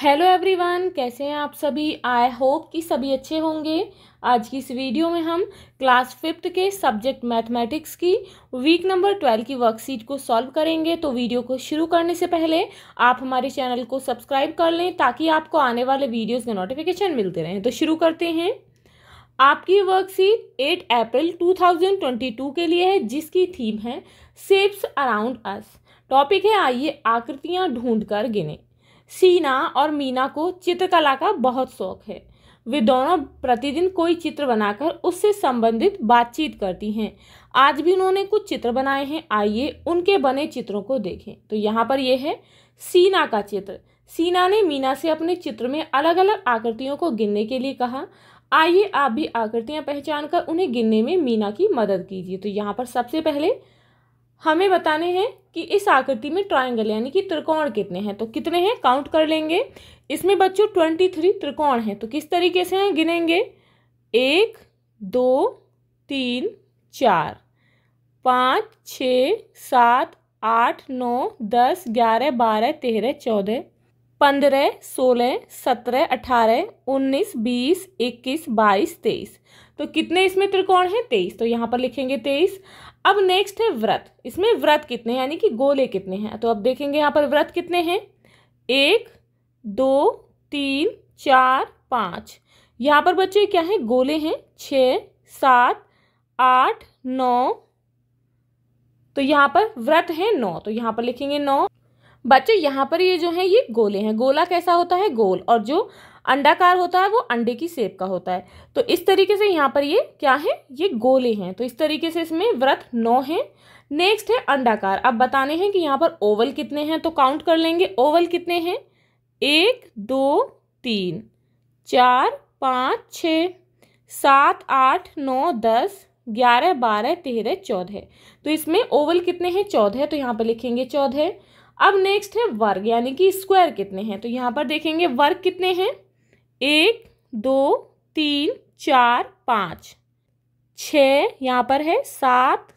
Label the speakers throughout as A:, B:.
A: hello everyone कैसे हैं आप सभी आई होप कि सभी अच्छे होंगे आज की इस वीडियो में हम क्लास फिफ्थ के सब्जेक्ट मैथमेटिक्स की वीक नंबर ट्वेल्व की वर्कशीट को सॉल्व करेंगे तो वीडियो को शुरू करने से पहले आप हमारे चैनल को सब्सक्राइब कर लें ताकि आपको आने वाले वीडियोस के नोटिफिकेशन मिलते रहें तो शुरू करते हैं आपकी वर्कशीट एट अप्रैल टू के लिए है जिसकी थीम है सेप्स अराउंड अस टॉपिक है आइए आकृतियाँ ढूंढ कर गिने सीना और मीना को चित्रकला का बहुत शौक है वे दोनों प्रतिदिन कोई चित्र बनाकर उससे संबंधित बातचीत करती हैं आज भी उन्होंने कुछ चित्र बनाए हैं आइए उनके बने चित्रों को देखें तो यहाँ पर यह है सीना का चित्र सीना ने मीना से अपने चित्र में अलग अलग आकृतियों को गिनने के लिए कहा आइए आप भी आकृतियाँ पहचान कर उन्हें गिनने में मीना की मदद कीजिए तो यहाँ पर सबसे पहले हमें बताने हैं कि इस आकृति में ट्राइंगल यानी कि त्रिकोण कितने हैं तो कितने हैं काउंट कर लेंगे इसमें बच्चों ट्वेंटी थ्री त्रिकोण हैं तो किस तरीके से हैं गिनेंगे एक दो तीन चार पाँच छ सात आठ नौ दस ग्यारह बारह तेरह चौदह पंद्रह सोलह सत्रह अठारह उन्नीस बीस इक्कीस बाईस तेईस तो कितने इसमें त्रिकोण हैं तेईस तो यहाँ पर लिखेंगे तेईस अब नेक्स्ट है व्रत इसमें व्रत कितने हैं यानी कि गोले कितने हैं तो अब देखेंगे यहाँ पर व्रत कितने हैं एक दो तीन चार पाँच यहाँ पर बच्चे क्या है गोले हैं छः सात आठ नौ तो यहाँ पर व्रत है नौ तो यहाँ पर लिखेंगे नौ बच्चे यहाँ पर ये जो है ये गोले हैं गोला कैसा होता है गोल और जो अंडाकार होता है वो अंडे की सेप का होता है तो इस तरीके से यहाँ पर ये क्या है ये गोले हैं तो इस तरीके से इसमें व्रत नौ हैं नेक्स्ट है अंडाकार अब बताने हैं कि यहाँ पर ओवल कितने हैं तो काउंट कर लेंगे ओवल कितने हैं एक दो तीन चार पाँच छ सात आठ नौ दस ग्यारह बारह तेरह चौदह तो इसमें ओवल कितने हैं चौदह तो यहाँ पर लिखेंगे चौदह अब नेक्स्ट है वर्ग यानी कि स्क्वायर कितने हैं तो यहाँ पर देखेंगे वर्ग कितने हैं एक दो तीन चार पाँच छ यहाँ पर है सात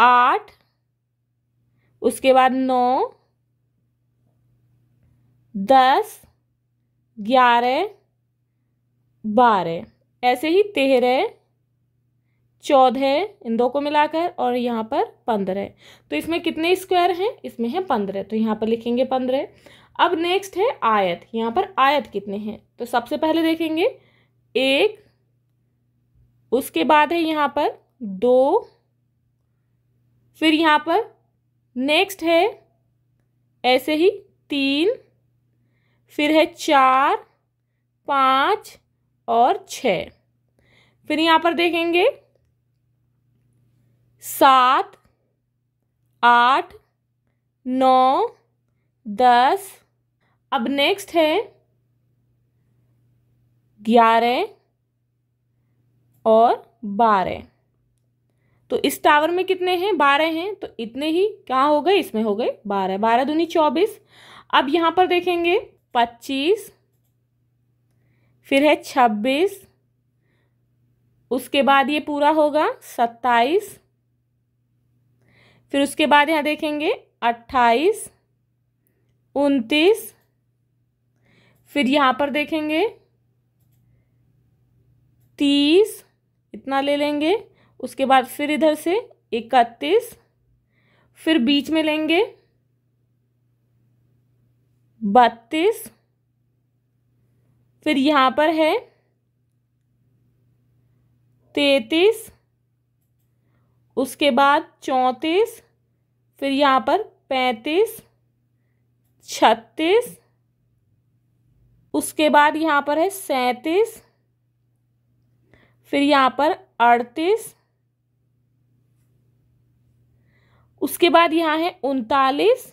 A: आठ उसके बाद नौ दस ग्यारह बारह ऐसे ही तेरह चौदह इन दो को मिलाकर और यहाँ पर पंद्रह तो इसमें कितने स्क्वायर हैं इसमें है पंद्रह तो यहाँ पर लिखेंगे पंद्रह अब नेक्स्ट है आयत यहाँ पर आयत कितने हैं तो सबसे पहले देखेंगे एक उसके बाद है यहाँ पर दो फिर यहाँ पर नेक्स्ट है ऐसे ही तीन फिर है चार पाँच और छ फिर यहाँ पर देखेंगे सात आठ नौ दस अब नेक्स्ट है ग्यारह और बारह तो इस टावर में कितने हैं बारह हैं तो इतने ही कहाँ हो गए इसमें हो गए बारह बारह दूनी चौबीस अब यहाँ पर देखेंगे पच्चीस फिर है छब्बीस उसके बाद ये पूरा होगा सत्ताईस फिर उसके बाद यहाँ देखेंगे अट्ठाईस उनतीस फिर यहाँ पर देखेंगे तीस इतना ले लेंगे उसके बाद फिर इधर से इकतीस फिर बीच में लेंगे बत्तीस फिर यहाँ पर है तैतीस उसके बाद चौंतीस फिर यहाँ पर पैंतीस छत्तीस उसके बाद यहाँ पर है सैंतीस फिर यहाँ पर अड़तीस उसके बाद यहाँ है उनतालीस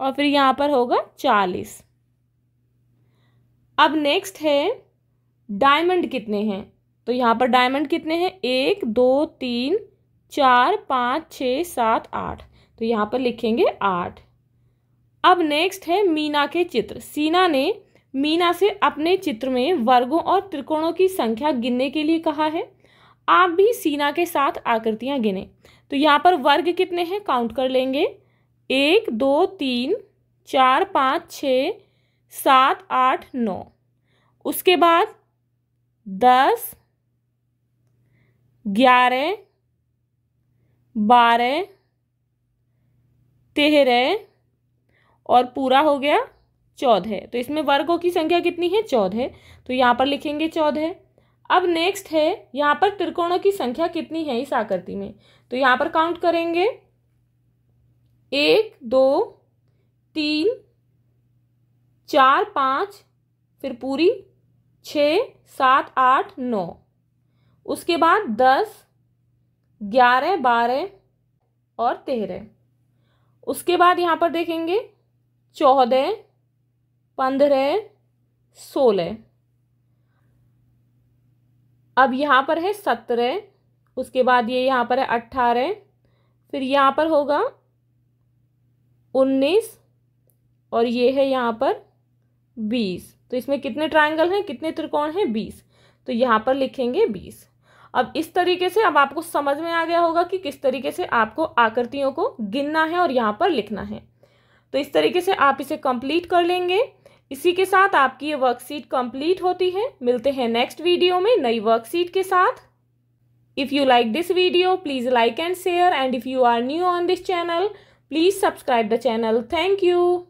A: और फिर यहाँ पर होगा चालीस अब नेक्स्ट है डायमंड कितने हैं तो यहाँ पर डायमंड कितने हैं एक दो तीन चार पाँच छ सात आठ तो यहाँ पर लिखेंगे आठ अब नेक्स्ट है मीना के चित्र सीना ने मीना से अपने चित्र में वर्गों और त्रिकोणों की संख्या गिनने के लिए कहा है आप भी सीना के साथ आकृतियां गिनें तो यहाँ पर वर्ग कितने हैं काउंट कर लेंगे एक दो तीन चार पाँच छ सात आठ नौ उसके बाद दस ग्यारह बारह तेरह और पूरा हो गया चौदह तो इसमें वर्गों की संख्या कितनी है चौदह तो यहाँ पर लिखेंगे चौदह अब नेक्स्ट है यहाँ पर त्रिकोणों की संख्या कितनी है इस आकृति में तो यहाँ पर काउंट करेंगे एक दो तीन चार पाँच फिर पूरी छः सात आठ नौ उसके बाद दस ग्यारह बारह और तेरह उसके बाद यहाँ पर देखेंगे चौदह पंद्रह सोलह अब यहाँ पर है सत्रह उसके बाद ये यहाँ पर है अट्ठारह फिर यहाँ पर होगा उन्नीस और ये है यहाँ पर बीस तो इसमें कितने ट्रायंगल हैं कितने त्रिकोण हैं बीस तो यहाँ पर लिखेंगे बीस अब इस तरीके से अब आपको समझ में आ गया होगा कि किस तरीके से आपको आकृतियों को गिनना है और यहाँ पर लिखना है तो इस तरीके से आप इसे कंप्लीट कर लेंगे इसी के साथ आपकी ये वर्कशीट कंप्लीट होती है मिलते हैं नेक्स्ट वीडियो में नई वर्कशीट के साथ if you like this video please like and share and if you are new on this channel please subscribe the channel thank you